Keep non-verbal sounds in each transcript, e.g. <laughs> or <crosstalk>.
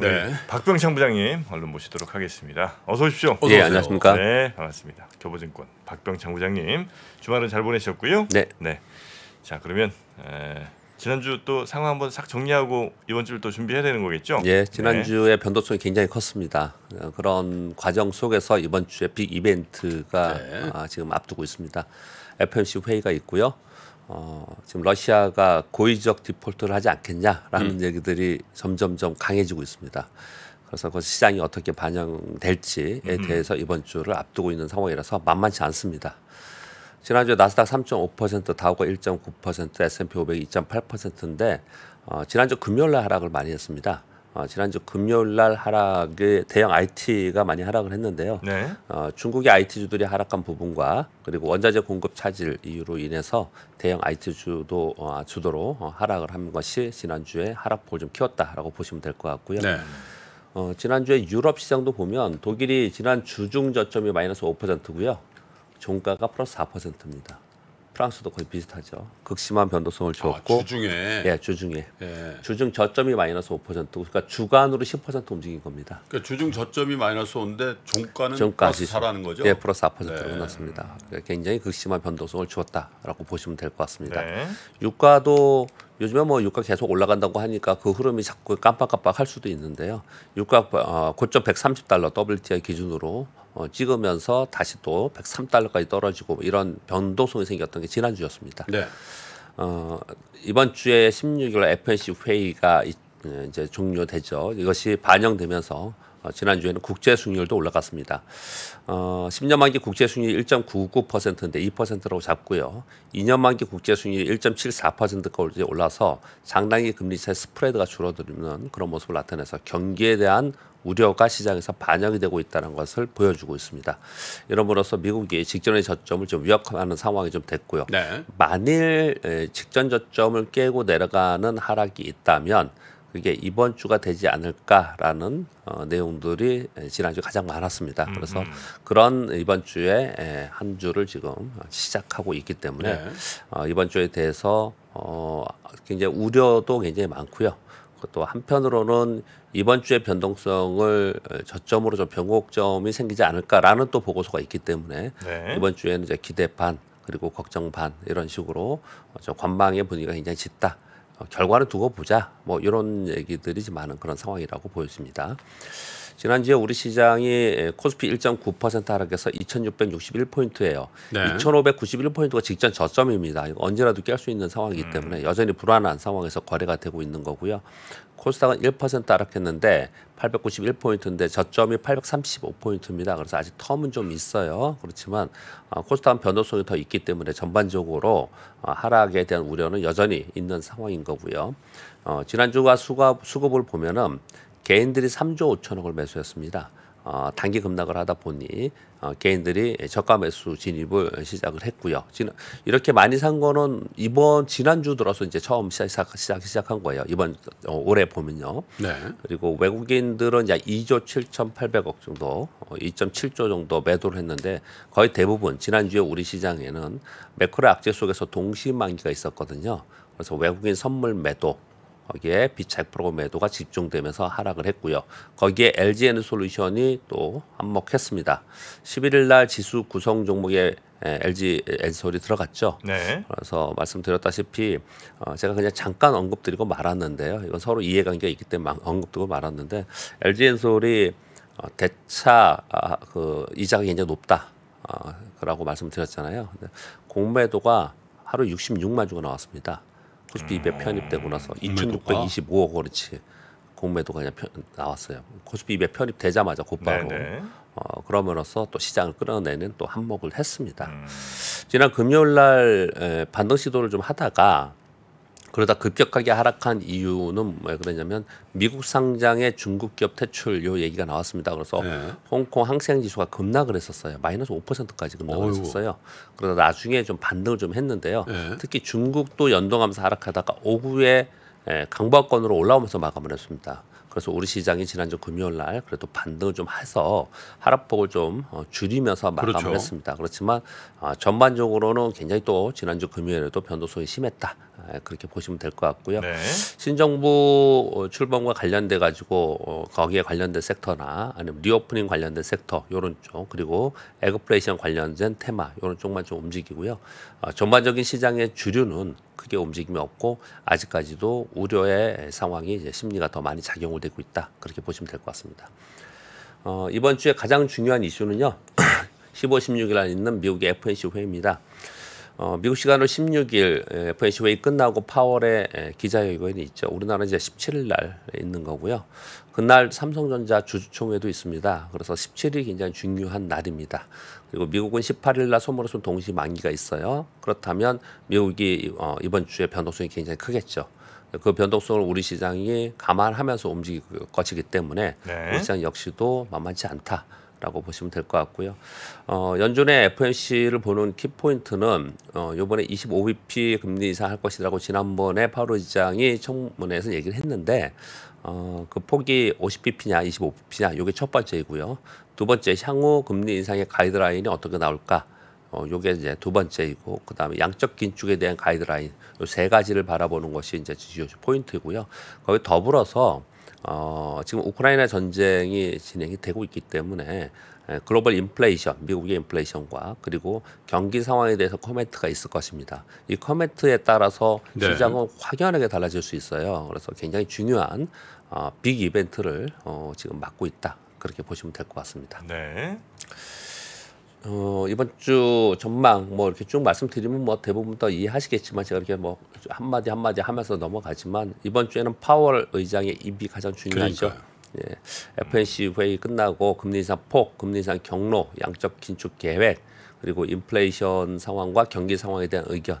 네. 박병창 부장님 얼른 모시도록 하겠습니다. 어서 오십시오. 어서 예, 안녕하십니까? 네, 반갑습니다. 교보증권 박병창 부장님 주말은 잘 보내셨고요. 네. 네. 자, 그러면 에, 지난주 또 상황 한번 싹 정리하고 이번 주를 또 준비해야 되는 거겠죠? 예, 지난주에 네. 변동성이 굉장히 컸습니다. 그런 과정 속에서 이번 주에 빅 이벤트가 네. 아, 지금 앞두고 있습니다. FMC 회의가 있고요. 어, 지금 러시아가 고의적 디폴트를 하지 않겠냐라는 음. 얘기들이 점점점 강해지고 있습니다. 그래서 그 시장이 어떻게 반영될지에 음. 대해서 이번 주를 앞두고 있는 상황이라서 만만치 않습니다. 지난주 나스닥 3.5%, 다우가 1.9%, S&P 500이 2.8%인데 어, 지난주 금요일 날 하락을 많이 했습니다. 어, 지난주 금요일 날 하락에 대형 IT가 많이 하락을 했는데요. 네. 어, 중국의 IT 주들이 하락한 부분과 그리고 원자재 공급 차질 이유로 인해서 대형 IT 주도 어, 주도로 어, 하락을 한 것이 지난주에 하락폭을 좀 키웠다라고 보시면 될 것 같고요. 네. 어, 지난주에 유럽 시장도 보면 독일이 지난 주 중 저점이 마이너스 5%고요. 종가가 플러스 4%입니다. 프랑스도 거의 비슷하죠. 극심한 변동성을 아, 주었고 아, 주중에 예, 주중에 예. 주중 저점이 마이너스 5% 그러니까 주간으로 10% 움직인 겁니다. 그러니까 주중 저점이 마이너스 5인데 종가는 종까지 사라는 거죠? 예, 플러스 4%로 네. 끝났습니다. 그러니까 굉장히 극심한 변동성을 주었다라고 보시면 될 것 같습니다. 네. 유가도 요즘에 뭐 유가 계속 올라간다고 하니까 그 흐름이 자꾸 깜빡깜빡 할 수도 있는데요. 유가 어, 고점 130달러 WTI 기준으로 어, 찍으면서 다시 또 103달러까지 떨어지고 뭐 이런 변동성이 생겼던 게 지난주였습니다. 네. 어, 이번 주에 16일 FNC 회의가 어, 이제 종료되죠. 이것이 반영되면서 어, 지난주에는 국제 수익률도 올라갔습니다. 어, 10년 만기 국제 수익률 1.99%인데 2%라고 잡고요. 2년 만기 국제 수익률 1.74%까지 올라서 상당히 금리 차 스프레드가 줄어드는 그런 모습을 나타내서 경기에 대한 우려가 시장에서 반영이 되고 있다는 것을 보여주고 있습니다. 이러므로서 미국이 직전의 저점을 좀 위협하는 상황이 좀 됐고요. 네. 만일 직전 저점을 깨고 내려가는 하락이 있다면 그게 이번 주가 되지 않을까라는 어, 내용들이 지난주 가장 많았습니다. 음, 그래서 음. 그런 이번 주 에, 한 주를 지금 시작하고 있기 때문에 네. 어, 이번 주에 대해서 어, 굉장히 우려도 굉장히 많고요. 또 한편으로는 이번 주의 변동성을 어, 저점으로 좀 변곡점이 생기지 않을까라는 또 보고서가 있기 때문에 네. 이번 주에는 이제 기대 반 그리고 걱정 반 이런 식으로 어, 저 관망의 분위기가 굉장히 짙다. 어, 결과를 두고 보자. 뭐 이런 얘기들이지만은 그런 상황이라고 보여집니다. 지난주에 우리 시장이 예, 코스피 1.9% 하락해서 2,661포인트예요. 네. 2,591포인트가 직전 저점입니다. 이거 언제라도 깰 수 있는 상황이기 음. 때문에 여전히 불안한 상황에서 거래가 되고 있는 거고요. 코스닥은 1% 하락했는데 891포인트인데 저점이 835포인트입니다. 그래서 아직 텀은 좀 있어요. 그렇지만 아, 코스닥은 변동성이 더 있기 때문에 전반적으로 아, 하락에 대한 우려는 여전히 있는 상황인 거고요. 어, 지난주와 수급, 수급을 보면은 개인들이 3조 5천억을 매수했습니다. 어, 단기 급락을 하다 보니 어, 개인들이 저가 매수 진입을 시작을 했고요. 지난 이렇게 많이 산 거는 이번 지난주 들어서 이제 처음 시작 시작 시작한 거예요. 이번 어, 올해 보면요. 네. 그리고 외국인들은 약 2조 7,800억 정도, 어, 2.7조 정도 매도를 했는데 거의 대부분 지난주에 우리 시장에는 매크로 악재 속에서 동시 만기가 있었거든요. 그래서 외국인 선물 매도 거기에 비착프로 그램 매도가 집중되면서 하락을 했고요. 거기에 LGN 솔루션이 또 한몫했습니다. 11일 날 지수 구성 종목에 LG 엔솔이 들어갔죠. 네. 그래서 말씀드렸다시피 어, 제가 그냥 잠깐 언급드리고 말았는데요. 이건 서로 이해관계가 있기 때문에 언급드리고 말았는데 LG 엔솔이 어, 대차 아, 그 이자가 굉장히 높다. 어, 라고 말씀드렸잖아요. 공매도가 하루 66만 주가 나왔습니다. 코스피에 편입되고 나서 2,625억 원어치 공매도가 그냥 편, 나왔어요. 코스피 200 편입되자마자 곧바로 네네. 어, 그러면서 또 시장을 끌어내는 또 한몫을 했습니다. 음. 지난 금요일 날 반등 시도를 좀 하다가 그러다 급격하게 하락한 이유는 왜 그러냐면 미국 상장의 중국 기업 퇴출 요 얘기가 나왔습니다. 그래서 네. 홍콩 항생 지수가 급락을 했었어요. 마이너스 5%까지 급락을 어이구. 했었어요. 그러다 나중에 좀 반등을 좀 했는데요. 네. 특히 중국도 연동하면서 하락하다가 오후에 예, 강박권으로 올라오면서 마감을 했습니다. 그래서 우리 시장이 지난주 금요일 날 그래도 반등을 좀 해서 하락폭을 좀 어, 줄이면서 마감을 그렇죠. 했습니다. 그렇지만 아, 전반적으로는 굉장히 또 지난주 금요일에도 변동성이 심했다. 아, 그렇게 보시면 될 것 같고요. 네. 신정부 어, 출범과 관련돼 가지고 어, 거기에 관련된 섹터나 아니면 리오프닝 관련된 섹터 요런 쪽 그리고 에그플레이션 관련된 테마 요런 쪽만 좀 움직이고요. 아, 전반적인 시장의 주류는 크게 움직임이 없고 아직까지도 우려의 상황이 이제 심리가 더 많이 작용을 되고 있다 그렇게 보시면 될 것 같습니다. 어, 이번 주에 가장 중요한 이슈는요. 15, 16일 날 있는 미국의 FNC 회의입니다. 어, 미국 시간으로 16일 예, FOMC 회의 끝나고 파월에 예, 기자회견이 있죠. 우리나라는 이제 17일 날 있는 거고요. 그날 삼성전자 주주총회도 있습니다. 그래서 17일이 굉장히 중요한 날입니다. 그리고 미국은 18일 날 소모로선 동시 만기가 있어요. 그렇다면 미국이 어, 이번 주에 변동성이 굉장히 크겠죠. 그 변동성을 우리 시장이 감안하면서 움직일 것이기 그, 때문에 네. 우리 시장 역시도 만만치 않다. 라고 보시면 될 것 같고요. 어, 연준의 f m c 를 보는 키포인트는 어, 이번에 25bp 금리 인상할 것이라고 지난번에 파월 의장이 청문회에서 얘기를 했는데 어, 그 폭이 50bp냐 25bp냐 이게 첫 번째이고요. 두 번째 향후 금리 인상의 가이드라인이 어떻게 나올까 어, 요게 이제 두 번째이고 그다음에 양적 긴축에 대한 가이드라인 요세 가지를 바라보는 것이 이제 포인트고요. 거기 더불어서 어, 지금 우크라이나 전쟁이 진행이 되고 있기 때문에 예, 글로벌 인플레이션, 미국의 인플레이션과 그리고 경기 상황에 대해서 코멘트가 있을 것입니다. 이코멘트에 따라서 네. 시장은 네. 확연하게 달라질 수 있어요. 그래서 굉장히 중요한 어, 빅 이벤트를 어, 지금 맡고 있다. 그렇게 보시면 될 것 같습니다. 네. 어, 이번 주 전망 뭐 이렇게 쭉 말씀드리면 뭐 대부분 더 이해하시겠지만 제가 이렇게 뭐 한마디 한마디 하면서 넘어가지만 이번 주에는 파월 의장의 입이 가장 중요하죠. 그러니까요. 예, FNC 회의 끝나고 금리 인상 폭, 금리 인상 경로, 양적 긴축 계획, 그리고 인플레이션 상황과 경기 상황에 대한 의견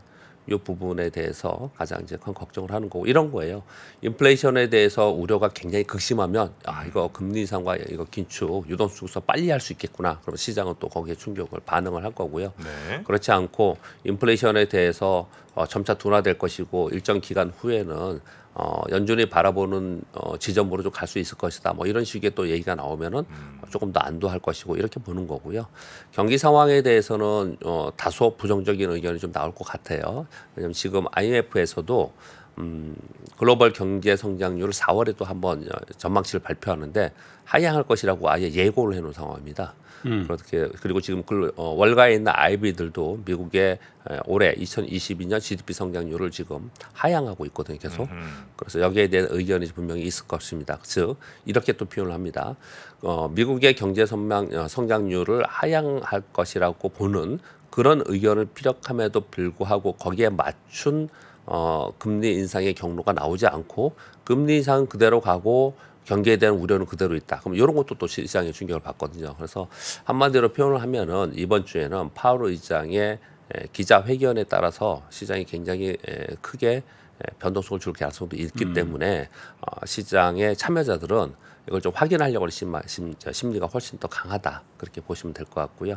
이 부분에 대해서 가장 이제 큰 걱정을 하는 거고 이런 거예요. 인플레이션에 대해서 우려가 굉장히 극심하면 아 이거 금리 인상과 이거 긴축 유동 수급서 빨리 할 수 있겠구나. 그럼 시장은 또 거기에 충격을 반응을 할 거고요. 네. 그렇지 않고 인플레이션에 대해서 어, 점차 둔화될 것이고 일정 기간 후에는 어, 연준이 바라보는 어, 지점으로 좀 갈 수 있을 것이다. 뭐 이런 식의 또 얘기가 나오면은 음. 조금 더 안도할 것이고 이렇게 보는 거고요. 경기 상황에 대해서는 어, 다소 부정적인 의견이 좀 나올 것 같아요. 왜냐면 지금 IMF에서도 음, 글로벌 경제 성장률을 4월에 또 한번 어, 전망치를 발표하는데 하향할 것이라고 아예 예고를 해놓은 상황입니다. 음. 그렇게 그리고 지금 그 어, 월가에 있는 아이비들도 미국의 올해 2022년 GDP 성장률을 지금 하향하고 있거든요. 계속. 음. 그래서 여기에 대한 의견이 분명히 있을 것입니다. 즉 이렇게 또 표현을 합니다. 어, 미국의 경제 선망, 어, 성장률을 하향할 것이라고 보는 그런 의견을 피력함에도 불구하고 거기에 맞춘 어, 금리 인상의 경로가 나오지 않고 금리 인상 그대로 가고 경기에 대한 우려는 그대로 있다. 그럼 이런 것도 또 시장의 충격을 받거든요. 그래서 한마디로 표현을 하면은 이번 주에는 파월 의장의 기자 회견에 따라서 시장이 굉장히 크게 변동성을 줄 가능성도 있기 음. 때문에 어, 시장의 참여자들은 이걸 좀 확인하려고 하 심마, 심, 심리가 훨씬 더 강하다 그렇게 보시면 될 것 같고요.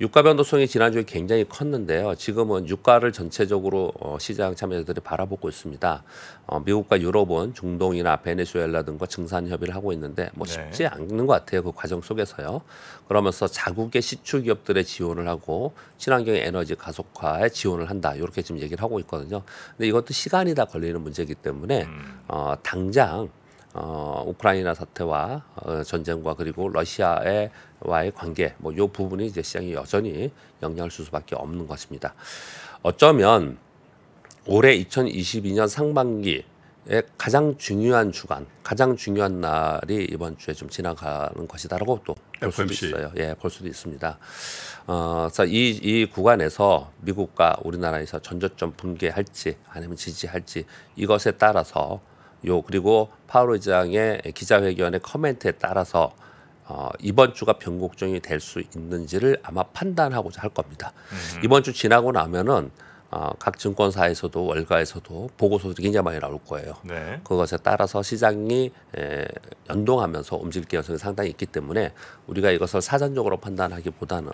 유가 변동성이 지난주에 굉장히 컸는데요. 지금은 유가를 전체적으로 어, 시장 참여자들이 바라보고 있습니다. 어, 미국과 유럽은 중동이나 베네수엘라 등과 증산 협의를 하고 있는데 뭐 네. 쉽지 네. 않는 것 같아요. 그 과정 속에서요. 그러면서 자국의 시추 기업들의 지원을 하고 친환경 에너지 가속화에 지원을 한다. 이렇게 지금 얘기를 하고 있거든요. 근데 이것도 시간이 다 걸리는 문제이기 때문에 음. 어, 당장 어, 우크라이나 사태와 어, 전쟁과 그리고 러시아와의 관계 뭐 요 부분이 이제 시장이 여전히 영향을 줄 수밖에 없는 것입니다. 어쩌면 올해 2022년 상반기 에 가장 중요한 주간, 가장 중요한 날이 이번 주에 좀 지나가는 것이다라고 또 볼 수도 있어요. 예, 볼 수도 있습니다. 어, 그 이, 이 구간에서 미국과 우리나라에서 전조점 붕괴할지 아니면 지지할지 이것에 따라서 요 그리고 파월 의장의 기자회견의 커멘트에 따라서 어, 이번 주가 변곡점이 될 수 있는지를 아마 판단하고자 할 겁니다. 음 이번 주 지나고 나면은 어, 각 증권사에서도 월가에서도 보고서들이 굉장히 많이 나올 거예요. 네. 그것에 따라서 시장이 에, 연동하면서 움직일 가능성이 상당히 있기 때문에 우리가 이것을 사전적으로 판단하기보다는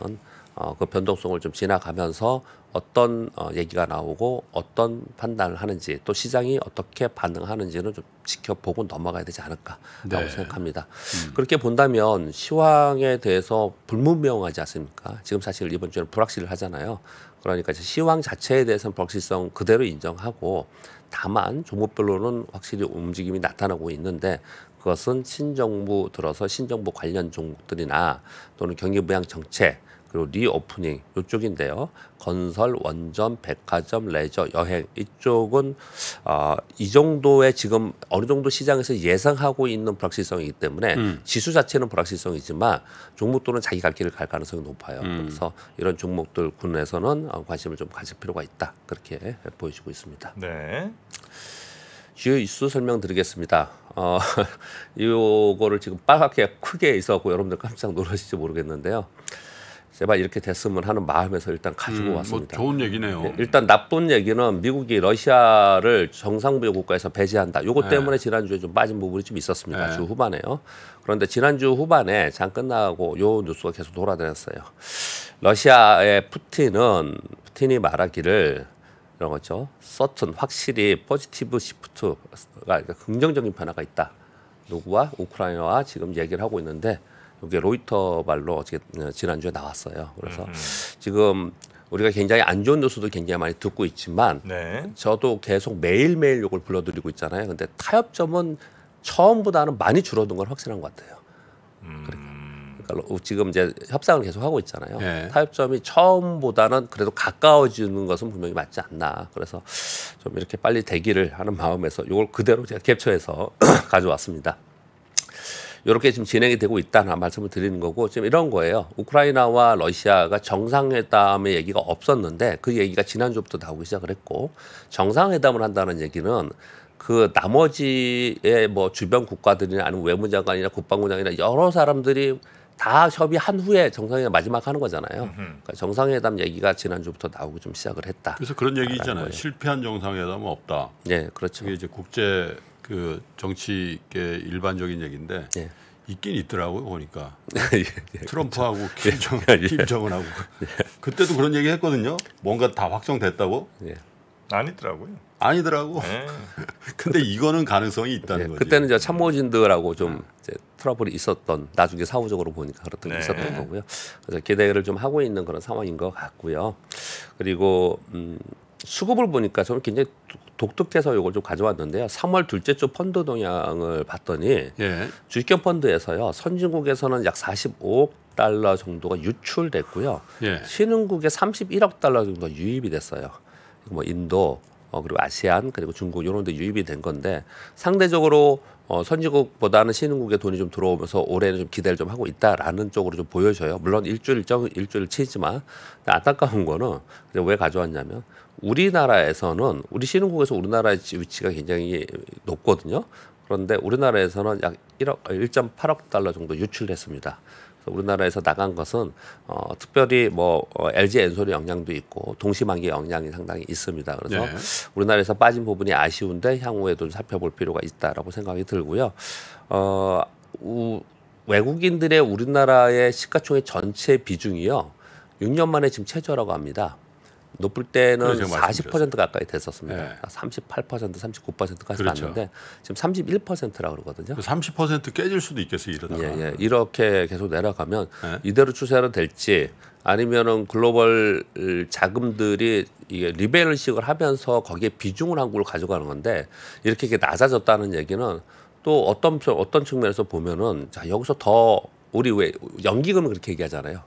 어, 그 변동성을 좀 지나가면서 어떤 어, 얘기가 나오고 어떤 판단을 하는지 또 시장이 어떻게 반응하는지는 좀 지켜보고 넘어가야 되지 않을까라고 네. 생각합니다. 음. 그렇게 본다면 시황에 대해서 불문명하지 않습니까? 지금 사실 이번 주에는 불확실을 하잖아요. 그러니까 시황 자체에 대해서는 불확실성 그대로 인정하고 다만 종목별로는 확실히 움직임이 나타나고 있는데 그것은 신정부 들어서 신정부 관련 종목들이나 또는 경기 부양 정책 그리고 리오프닝 이쪽인데요. 건설, 원전, 백화점, 레저, 여행 이쪽은 어, 이 정도의 지금 어느 정도 시장에서 예상하고 있는 불확실성이기 때문에 음. 지수 자체는 불확실성이지만 종목 또는 자기 갈 길을 갈 가능성이 높아요. 음. 그래서 이런 종목들 군에서는 어, 관심을 좀 가질 필요가 있다 그렇게 보여지고 있습니다. 네. 주요 이슈 설명드리겠습니다. 어, 이거를 <laughs> 지금 빨갛게 크게 있어갖고 여러분들 깜짝 놀라실지 모르겠는데요. 제발 이렇게 됐으면 하는 마음에서 일단 가지고 음, 뭐 왔습니다. 뭐 좋은 얘기네요. 네, 일단 나쁜 얘기는 미국이 러시아를 정상부여 국가에서 배제한다. 요것 네. 때문에 지난주에 좀 빠진 부분이 좀 있었습니다. 네. 주 후반에요. 그런데 지난주 후반에 장 끝나고 요 뉴스가 계속 돌아다녔어요. 러시아의 푸틴은 푸틴이 말하기를 이런 거죠. 서튼 확실히 포지티브 시프트가 그러니까 긍정적인 변화가 있다. 누구와 우크라이나와 지금 얘기를 하고 있는데 이게 로이터 말로 어떻게 어, 지난주에 나왔어요. 그래서 음 지금 우리가 굉장히 안 좋은 뉴스도 굉장히 많이 듣고 있지만 네. 저도 계속 매일매일 이걸 불러드리고 있잖아요. 근데 타협점은 처음보다는 많이 줄어든 건 확실한 것 같아요. 음. 그러니까 지금 이제 협상을 계속 하고 있잖아요. 네. 타협점이 처음보다는 그래도 가까워지는 것은 분명히 맞지 않나. 그래서 좀 이렇게 빨리 대기를 하는 마음에서 이걸 그대로 제가 캡처해서 <clears throat> 가져왔습니다. 이렇게 지금 진행이 되고 있다는 말씀을 드리는 거고 지금 이런 거예요. 우크라이나와 러시아가 정상회담의 얘기가 없었는데 그 얘기가 지난주부터 나오기 시작을 했고 정상회담을 한다는 얘기는 그 나머지의 뭐 주변 국가들이나 아니면 외무장관이나 국방부장이나 여러 사람들이 다 협의한 후에 정상회담 마지막 하는 거잖아요. 그러니까 정상회담 얘기가 지난주부터 나오고 좀 시작을 했다. 그래서 그런 얘기 있잖아요. 거예요. 실패한 정상회담은 없다. 네, 그렇죠. 이게 이제 국제 그 정치계 일반적인 얘기인데 네. 있긴 있더라고요 보니까 <laughs> 예, 예, 그렇죠. 트럼프하고 그렇죠. 김정, 예, 김정은하고 네. 그때도 그런 얘기 했거든요. 뭔가 다 확정됐다고. 예. 아니더라고요. 아니더라고. 네. <laughs> 근데 이거는 가능성이 있다는 네, 예, 거죠. 그때는 이제 참모진들하고 좀 이제 트러블이 있었던 나중에 사후적으로 보니까 그렇던 네. 있었던 거고요. 그래서 기대를 좀 하고 있는 그런 상황인 것 같고요. 그리고 음, 수급을 보니까 저는 굉장히 독특해서 이걸 좀 가져왔는데요. 3월 둘째 주 펀드 동향을 봤더니 예. 주식형 펀드에서요. 선진국에서는 약 45억 달러 정도가 유출됐고요. 예. 신흥국에 31억 달러 정도 가 유입이 됐어요. 뭐 인도 어, 그리고 아시안 그리고 중국 이런 데 유입이 된 건데 상대적으로 어, 선진국보다는 신흥국에 돈이 좀 들어오면서 올해는 좀 기대를 좀 하고 있다라는 쪽으로 좀 보여져요. 물론 일주일 일정 일주일 치지만 안타까운 거는 근데 왜 가져왔냐면 우리나라에서는 우리 신흥국에서 우리나라의 위치가 굉장히 높거든요. 그런데 우리나라에서는 약 1억 1.8억 어, 달러 정도 유출했습니다. 우리나라에서 나간 것은 어, 특별히 뭐 어, LG 엔솔의 영향도 있고 동시만기의 영향이 상당히 있습니다. 그래서 네. 우리나라에서 빠진 부분이 아쉬운데 향후에도 살펴볼 필요가 있다라고 생각이 들고요. 어, 우, 외국인들의 우리나라의 시가총액 전체 비중이요. 6년 만에 지금 최저라고 합니다. 높을 때는 40% 그렇죠. 가까이 됐었습니다. 네. 38% 39%까지 그렇죠. 갔는데 그렇죠. 지금 31%라 고 그러거든요. 30% 깨질 수도 있겠어요 이러다가. 예, 예. 이렇게 계속 내려가면 네. 이대로 추세는 될지 아니면은 글로벌 자금들이 이게 리밸런싱을 하면서 거기에 비중을 한국을 가져가는 건데 이렇게 이게 낮아졌다는 얘기는 또 어떤 어떤 측면에서 보면은 자 여기서 더 우리 왜 연기금을 그렇게 얘기하잖아요.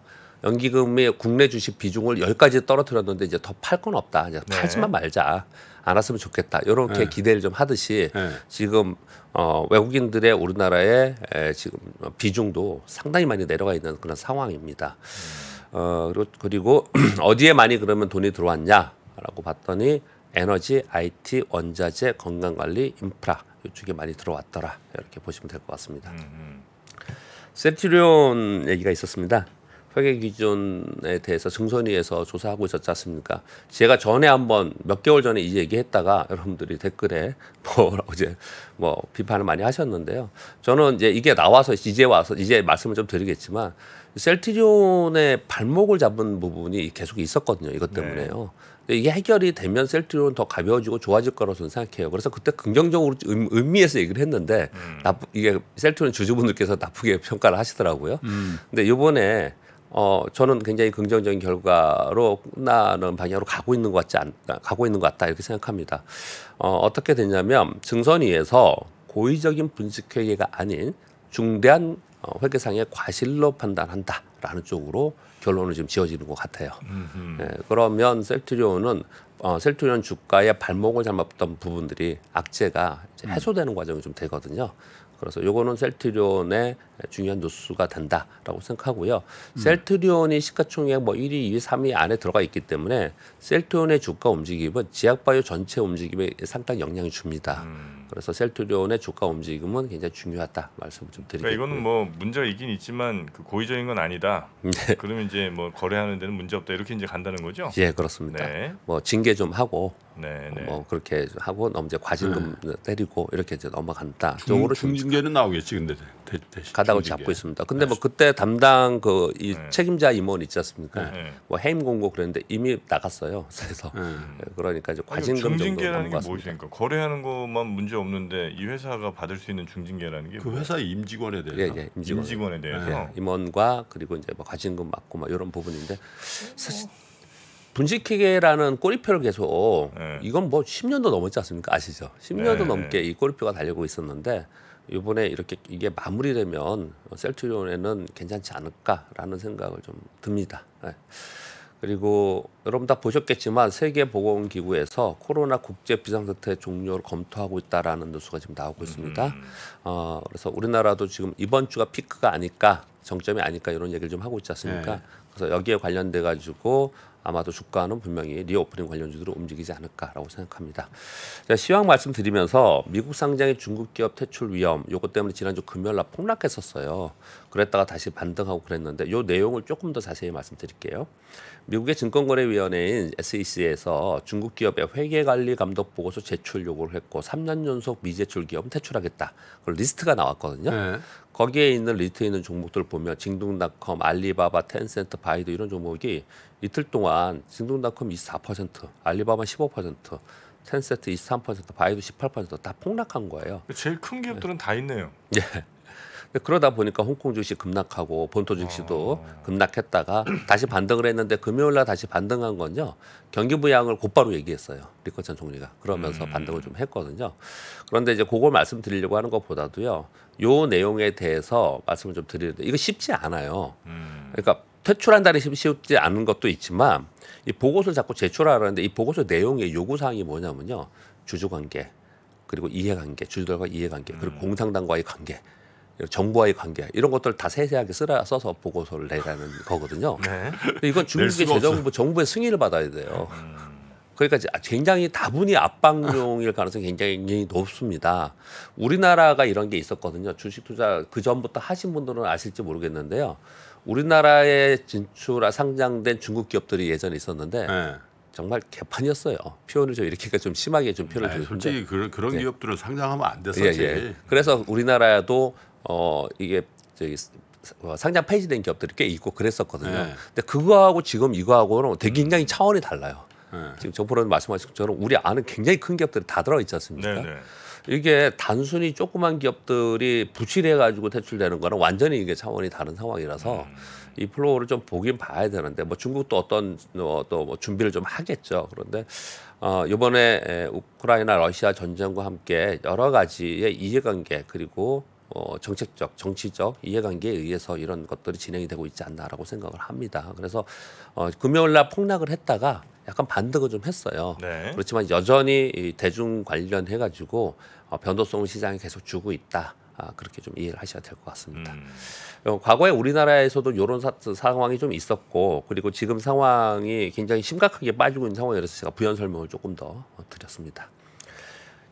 연기금의 국내 주식 비중을 열까지 떨어뜨렸는데 이제 더 팔 건 없다. 이제 네. 팔지만 말자. 안았으면 좋겠다. 이렇게 네. 기대를 좀 하듯이 네. 지금 어, 외국인들의 우리나라의 에, 지금 비중도 상당히 많이 내려가 있는 그런 상황입니다. 어, 그리고, 그리고 <clears throat> 어디에 많이 그러면 돈이 들어왔냐라고 봤더니 에너지, IT, 원자재, 건강관리, 인프라 이쪽에 많이 들어왔더라 이렇게 보시면 될 것 같습니다. 음, 음. 세티리온 얘기가 있었습니다. 회계 기준에 대해서 증선위에서 조사하고 있었지 않습니까? 제가 전에 한번 몇 개월 전에 이 얘기했다가 여러분들이 댓글에 <laughs> 뭐어제뭐 비판을 많이 하셨는데요. 저는 이제 이게 나와서 이제 와서 이제 말씀을 좀 드리겠지만 셀트리온의 발목을 잡은 부분이 계속 있었거든요. 이것 네. 때문에요. 네. 이게 해결이 되면 셀트리온 더 가벼워지고 좋아질 거라고 저는 생각해요. 그래서 그때 긍정적으로 의미에서 얘기를 했는데 음. 나쁘, 이게 셀트리온 주주분들께서 나쁘게 평가를 하시더라고요. 음. 근데 이번에 어, 저는 굉장히 긍정적인 결과로 끝나는 방향으로 가고 있는 것 같지 않, 가고 있는 것 같다 이렇게 생각합니다. 어, 어떻게 됐냐면 증선위에서 고의적인 분식회계가 아닌 중대한 어, 회계상의 과실로 판단한다라는 쪽으로 결론을 지금 지어지는 것 같아요. 예, 그러면 셀트리온은 어, 셀트리온 주가의 발목을 잡았던 부분들이 악재가 이제 음. 해소되는 과정이 좀 되거든요. 그래서 요거는 셀트리온의 중요한 뉴스가 된다라고 생각하고요. 음. 셀트리온이 시가총액 뭐 1위, 2위, 3위 안에 들어가 있기 때문에 셀트리온의 주가 움직임은 지약바이오 전체 움직임에 상당히 영향을 줍니다. 음. 그래서 셀트리온의 주가 움직임은 굉장히 중요하다 말씀을 좀 드리겠습니다. 그러니까 이거는 뭐 문제가 있긴 있지만 그 고의적인 건 아니다. <laughs> 네. 그러면 이제 뭐 거래하는 데는 문제 없다 이렇게 이제 간다는 거죠? 예, 그렇습니다. 네. 뭐 징계 좀 하고 네네. 네. 뭐 그렇게 하고 이제 과징금 네. 때리고 이렇게 이제 넘어간다. 쪽으로 중징계는 나오겠지 근데 가닥을 잡고 있습니다. 근데 네. 뭐 그때 담당 그이 네. 책임자 임원 있지 않습니까? 뭐 해임 공고 그랬는데 이미 나갔어요. 그래서 그러니까 이제 과징금 중징계라는 게 무엇입니까? 그러니까 거래하는 것만 문제 없는데 이 회사가 받을 수 있는 중징계라는 게 그 회사 임직원에 대해서 예, 예, 임직원. 에 대해서 예, 임원과 그리고 이제 뭐 과징금 받고막 이런 부분인데 뭐 사실 어. 분식회계라는 꼬리표를 계속 네. 이건 뭐 10년도 넘었지 않습니까? 아시죠? 10년도 네. 넘게 이 꼬리표가 달리고 있었는데 이번에 이렇게 이게 마무리되면 뭐 셀트리온에는 괜찮지 않을까라는 생각을 좀 듭니다. 네. 그리고 여러분 다 보셨겠지만 세계보건기구에서 코로나 국제 비상사태 종료를 검토하고 있다라는 뉴스가 지금 나오고 음, 있습니다. 음, 음. 어, 그래서 우리나라도 지금 이번 주가 피크가 아닐까 정점이 아닐까 이런 얘기를 좀 하고 있지 않습니까? 네. 그래서 여기에 관련돼 가지고 아마도 주가는 분명히 리오프닝 관련주들로 움직이지 않을까라고 생각합니다. 자, 시황 말씀드리면서 미국 상장의 중국 기업 퇴출 위험 요것 때문에 지난주 금요일 날 폭락했었어요. 그랬다가 다시 반등하고 그랬는데 요 내용을 조금 더 자세히 말씀드릴게요. 미국의 증권거래위원회인 SEC에서 중국 기업의 회계관리 감독 보고서 제출 요구를 했고 3년 연속 미제출 기업 은 퇴출하겠다. 그 리스트가 나왔거든요. 네. 거기에 있는 리스트에 있는 종목들을 보면 징동닷컴, 알리바바, 텐센트, 바이드 이런 종목이 이틀 동안 징동닷컴 24%, 알리바바 15%, 텐센트 23%, 바이드 18%다 폭락한 거예요. 제일 큰 기업들은 네. 다 있네요. 예. 그러다 보니까 홍콩 주식 급락하고 본토 주식도 아... 급락했다가 <clears throat> 다시 반등을 했는데 금요일 날 다시 반등한 건요. 경기 부양을 곧바로 얘기했어요. 리커천 총리가. 그러면서 음... 반등을 좀 했거든요. 그런데 이제 그걸 말씀드리려고 하는 것보다도요. 요 내용에 대해서 말씀을 좀 드리는데 이거 쉽지 않아요. 음. 그러니까 퇴출한다는 쉽지 않은 것도 있지만 이 보고서를 자꾸 제출하라는데 이 보고서 내용의 요구 사항이 뭐냐면요. 주주 관계 그리고 이해관계, 주주들과 이해관계, 그리고 음. 공상당과의 관계 정부와의 관계 이런 것들을 다 세세하게 쓰라 써서 보고서를 내라는 거거든요. 네. 이건 중국의 재정부 정부의 승인을 받아야 돼요. 음. 그러니까 굉장히 다분히 압박용일 가능성이 굉장히 높습니다. 우리나라가 이런 게 있었거든요. 주식 투자 그 전부터 하신 분들은 아실지 모르겠는데요. 우리나라에 진출 상장된 중국 기업들이 예전에 있었는데 네. 정말 개판이었어요. 표현을 좀이렇게좀 심하게 좀 표현을 네, 드렸는데 솔직히 그, 런 예. 기업들은 상장하면 안 됐었지. 예, 예. 그래서 우리나라도 어 이게 저기 뭐 상장 폐지된 기업들이 꽤 있고 그랬었거든요. 네. 근데 그거하고 지금 이거하고는 되게 굉장히 차원이 달라요. 네. 지금 정프로님 말씀하신 것처럼 우리 안은 굉장히 큰 기업들이 다 들어있지 않습니까? 네, 네, 이게 단순히 조그만 기업들이 부실해 가지고 퇴출되는 거는 완전히 이게 차원이 다른 상황이라서 음. 이 플로우를 좀 보긴 봐야 되는데 뭐 중국도 어떤 어, 뭐 또뭐 준비를 좀 하겠죠. 그런데 어 이번에 우크라이나 러시아 전쟁과 함께 여러 가지의 이해관계 그리고 어, 정책적, 정치적 이해관계에 의해서 이런 것들이 진행이 되고 있지 않나라고 생각을 합니다. 그래서 어, 금요일 날 폭락을 했다가 약간 반등을 좀 했어요. 네. 그렇지만 여전히 이 대중 관련해 가지고 어, 변동성 시장에 계속 주고 있다. 아, 그렇게 좀 이해를 하셔야 될 것 같습니다. 음. 어, 과거에 우리나라에서도 이런 사, 상황이 좀 있었고 그리고 지금 상황이 굉장히 심각하게 빠지고 있는 상황이라서 제가 부연 설명을 조금 더 드렸습니다.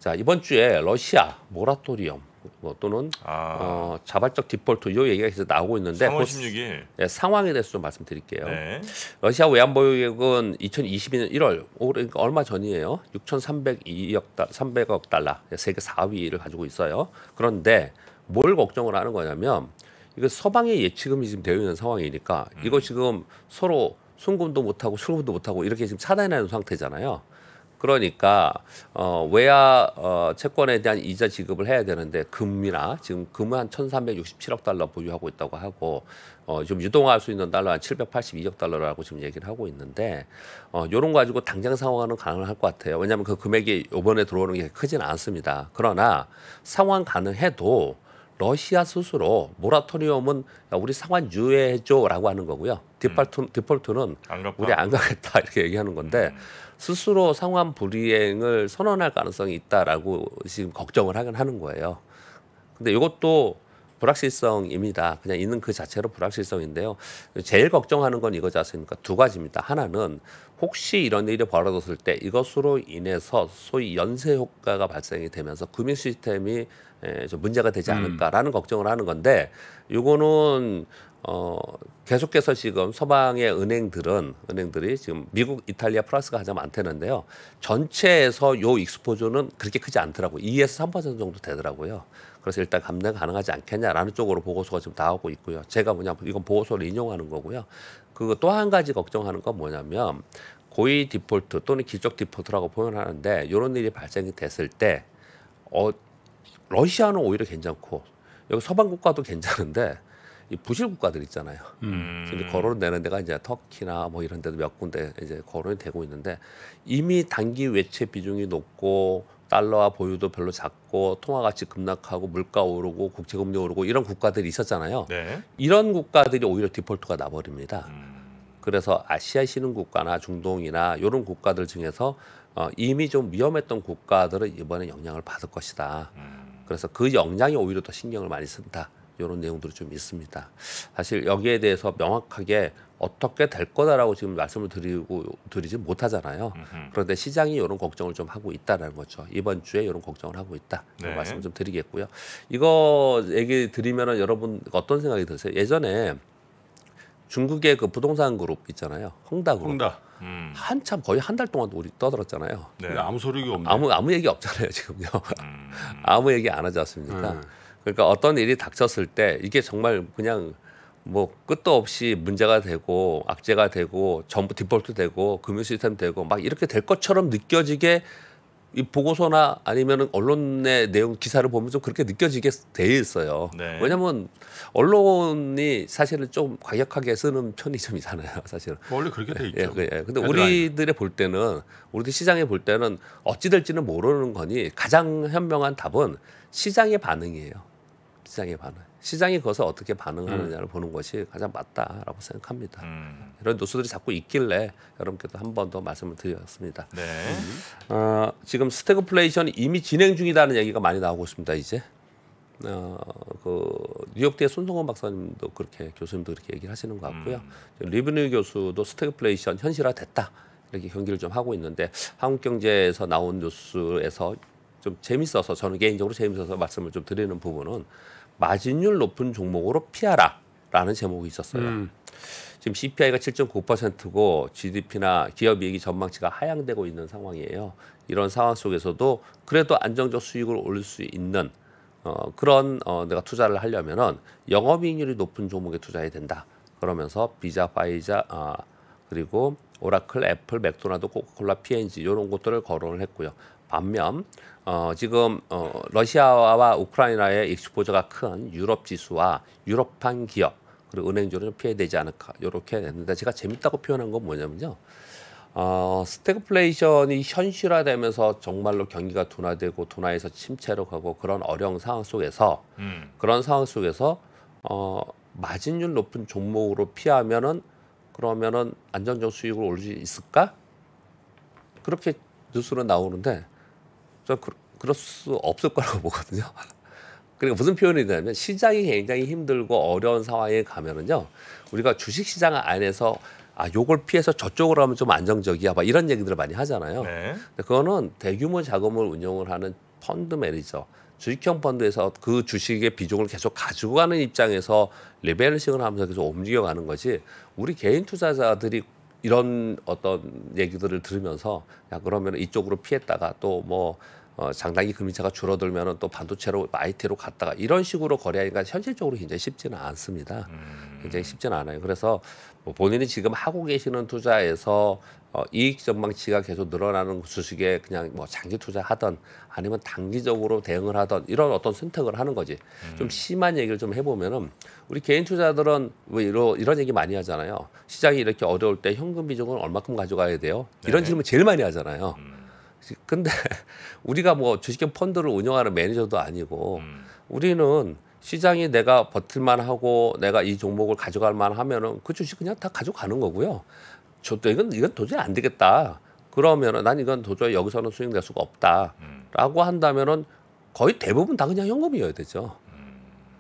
자 이번 주에 러시아 모라토리엄 뭐 또는 아. 어, 자발적 디폴트 이 얘기가 계속 나오고 있는데 3월 16일 네, 상황에 대해서 좀 말씀드릴게요. 네. 러시아 외환보유액은 2022년 1월 그러니까 얼마 전이에요. 6,302억 300억 달러 세계 4위를 가지고 있어요. 그런데 뭘 걱정을 하는 거냐면 이거 서방의 예치금이 지금 되어 있는 상황이니까 음. 이거 지금 서로 송금도 못하고 출금도 못하고 이렇게 지금 차단하는 상태잖아요. 그러니까 어 외화 어 채권에 대한 이자 지급을 해야 되는데 금이나 지금 금은 한 1,367억 달러 보유하고 있다고 하고 어 지금 유동화할 수 있는 달러 한 782억 달러라고 지금 얘기를 하고 있는데 어 요런 거 가지고 당장 상황은 가능할 것 같아요. 왜냐하면 그 금액이 요번에 들어오는 게 크진 않습니다. 그러나 상황 가능해도 러시아 스스로 모라토리엄은 우리 상환 유예해줘라고 하는 거고요. 디폴트, 음. 디폴트는 안 우리 안 가겠다 <laughs> 이렇게 얘기하는 건데 음. 스스로 상환 불이행을 선언할 가능성이 있다라고 지금 걱정을 하긴 하는 거예요. 근데 이것도 불확실성입니다. 그냥 있는 그 자체로 불확실성인데요. 제일 걱정하는 건 이거지 않습니까? 두 가지입니다. 하나는 혹시 이런 일이 벌어졌을 때 이것으로 인해서 소위 연쇄 효과가 발생이 되면서 금융 시스템이 좀 문제가 되지 음. 않을까라는 음. 걱정을 하는 건데 이거는 어, 계속해서 지금 서방의 은행들은 은행들이 지금 미국, 이탈리아, 프랑스가 가장 많다는데요. 전체에서 요익스포즈는 그렇게 크지 않더라고. 요 2에서 3% 정도 되더라고요. 그래서 일단 감당 가능하지 않겠냐라는 쪽으로 보고서가 지금 나오고 있고요. 제가 뭐냐 면 이건 보고서를 인용하는 거고요. 그거 또 한 가지 걱정하는 건 뭐냐면 고위 디폴트 또는 기적 디폴트라고 표현하는데 이런 일이 발생이 됐을 때 어, 러시아는 오히려 괜찮고 여기 서방 국가도 괜찮은데 이 부실 국가들 있잖아요. 음. 이제 거론은 되는 데가 이제 터키나 뭐 이런 데도 몇 군데 이제 거론이 되고 있는데 이미 단기 외채 비중이 높고 달러와 보유도 별로 작고 통화 가치 급락하고 물가 오르고 국채 금리 오르고 이런 국가들이 있었잖아요. 네. 이런 국가들이 오히려 디폴트가 나버립니다. 음. 그래서 아시아 신흥 국가나 중동이나 이런 국가들 중에서 어, 이미 좀 위험했던 국가들은 이번에 영향을 받을 것이다. 음. 그래서 그 영향이 오히려 더 신경을 많이 쓴다. 이런 내용들이 좀 있습니다. 사실 여기에 대해서 명확하게 어떻게 될 거다라고 지금 말씀을 드리고 드리지 못하잖아요. 음흠. 그런데 시장이 이런 걱정을 좀 하고 있다라는 거죠. 이번 주에 이런 걱정을 하고 있다. 네. 말씀을 좀 드리겠고요. 이거 얘기 드리면은 여러분 어떤 생각이 드세요? 예전에 중국의 그 부동산 그룹 있잖아요. 헝다 그룹. 헝다. 음. 한참 거의 한 달 동안 우리 떠들었잖아요. 네. 아무 소리가 없네. 아무 아무 얘기 없잖아요 지금요. 음. <laughs> 아무 얘기 안 하지 않습니까? 음. 그러니까 어떤 일이 닥쳤을 때 이게 정말 그냥 뭐 끝도 없이 문제가 되고 악재가 되고 전부 디폴트 되고 금융 시스템 되고 막 이렇게 될 것처럼 느껴지게 이 보고서나 아니면 언론의 내용 기사를 보면 좀 그렇게 느껴지게 돼 있어요. 네. 왜냐면 하 언론이 사실은 좀 과격하게 쓰는 편이 좀 있잖아요. 사실은 뭐 원래 그렇게 돼 예, 있죠. 예, 예. 근데 우리들의 볼 때는 우리들 시장에 볼 때는 어찌 될지는 모르는 거니 가장 현명한 답은 시장의 반응이에요. 시장의 반응, 시장이 그것을 어떻게 반응하느냐를 음. 보는 것이 가장 맞다라고 생각합니다. 음. 이런 뉴스들이 자꾸 있길래 여러분께도 한 번 더 말씀을 드렸습니다. 네. 어, 지금 스태그플레이션이 이미 진행 중이라는 얘기가 많이 나오고 있습니다. 이제 어, 그 뉴욕대 손성원 박사님도 그렇게 교수님도 그렇게 얘기를 하시는 것 같고요. 음. 리브뉴 교수도 스태그플레이션 현실화됐다. 이렇게 경기를 좀 하고 있는데 한국경제에서 나온 뉴스에서 좀 재밌어서 저는 개인적으로 재밌어서 말씀을 좀 드리는 부분은 마진율 높은 종목으로 피하라라는 제목이 있었어요. 음. 지금 CPI가 7.9%고 GDP나 기업 이익이 전망치가 하향되고 있는 상황이에요. 이런 상황 속에서도 그래도 안정적 수익을 올릴 수 있는 어, 그런 어, 내가 투자를 하려면은 영업이익률이 높은 종목에 투자해야 된다. 그러면서 비자, 파이자, 아, 그리고 오라클, 애플, 맥도나드 코카콜라, P&G 이런 것들을 거론을 했고요. 반면 어, 지금 어, 러시아와 우크라이나의 익스포저가 큰 유럽 지수와 유럽판 기업 그리고 은행주는 피해되지 않을까 이렇게 됐는데 제가 재밌다고 표현한 건 뭐냐면요. 어, 스태그플레이션이 현실화되면서 정말로 경기가 둔화되고 둔화해서 침체로 가고 그런 어려운 상황 속에서 음. 그런 상황 속에서 어, 마진율 높은 종목으로 피하면은 그러면은 안정적 수익을 올릴 수 있을까? 그렇게 뉴스로 나오는데 저 그, 럴수 없을 거라고 <laughs> 보거든요. 그러니까 무슨 표현이냐면 시장이 굉장히 힘들고 어려운 상황에 가면은요 우리가 주식 시장 안에서 아 요걸 피해서 저쪽으로 하면 좀 안정적이야 막 이런 얘기들을 많이 하잖아요. 네. 근데 그거는 대규모 자금을 운영을 하는 펀드 매니저 주식형 펀드에서 그 주식의 비중을 계속 가지고 가는 입장에서 리밸벨싱을 하면서 계속 움직여가는 거지 우리 개인 투자자들이 이런 어떤 얘기들을 들으면서 야 그러면 이쪽으로 피했다가 또뭐 어, 장단기 금리차가 줄어들면은 또 반도체로 IT로 갔다가 이런 식으로 거래하니까 현실적으로 굉장히 쉽지는 않습니다. 음. 굉장히 쉽지는 않아요. 그래서 뭐 본인이 지금 하고 계시는 투자에서 어, 이익 전망치가 계속 늘어나는 주식에 그냥 뭐 장기 투자하던 아니면 단기적으로 대응을 하던 이런 어떤 선택을 하는 거지. 음. 좀 심한 얘기를 좀 해보면은 우리 개인 투자들은 왜이러 뭐 이런 얘기 많이 하잖아요. 시장이 이렇게 어려울 때 현금 비중을 얼마큼 가져가야 돼요? 이런 네. 질문 제일 많이 하잖아요. 음. 근데 <laughs> 우리가 뭐 주식형 펀드를 운영하는 매니저도 아니고 음. 우리는 시장이 내가 버틸만 하고 내가 이 종목을 가져갈 만 하면은 그 주식 그냥 다 가져가는 거고요. 저도 이건 이건 도저히 안 되겠다. 그러면은 난 이건 도저히 여기서는 수익 낼 수가 없다라고 음. 한다면은 거의 대부분 다 그냥 현금이어야 되죠. 음.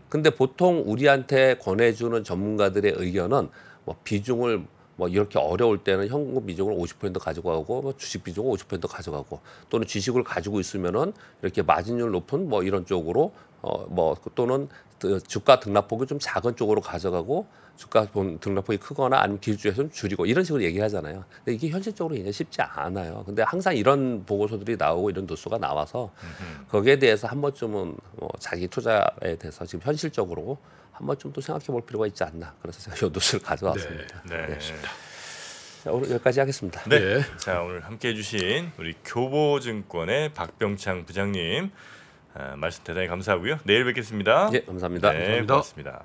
근데 보통 우리한테 권해주는 전문가들의 의견은 뭐 비중을 뭐 이렇게 어려울 때는 현금 비중을 50% 가져가고 뭐 주식 비중을 50% 가져가고 또는 주식을 가지고 있으면은 이렇게 마진율 높은 뭐 이런 쪽으로 어뭐 또는 주가 등락폭이 좀 작은 쪽으로 가져가고 주가 등락폭이 크거나 아니면 길주에서 좀 줄이고 이런 식으로 얘기하잖아요. 근데 이게 현실적으로 굉장히 쉽지 않아요. 근데 항상 이런 보고서들이 나오고 이런 뉴스가 나와서 거기에 대해서 한 번쯤은 뭐 자기 투자에 대해서 지금 현실적으로 한번좀또 생각해 볼 필요가 있지 않나 그런 생각이 <laughs> 요도을 가져왔습니다. 네. 네. 예. 자, 오늘 여기까지 하겠습니다. 네. 네. 자, 오늘 함께 해주신 우리 교보증권의 박병창 부장님 아, 말씀 대단히 감사하고요. 내일 뵙겠습니다. 예, 감사합니다. 네, 감사합니다. 고맙습니다.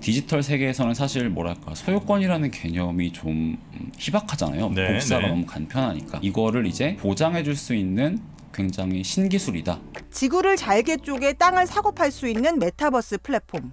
디지털 세계에서는 사실 뭐랄까 소유권이라는 개념이 좀 음, 희박하잖아요. 네, 복사가 네. 너무 간편하니까 이거를 이제 보장해줄 수 있는 굉장히 신기술이다. 지구를 잘게 쪼개 땅을 사고 팔 수 있는 메타버스 플랫폼.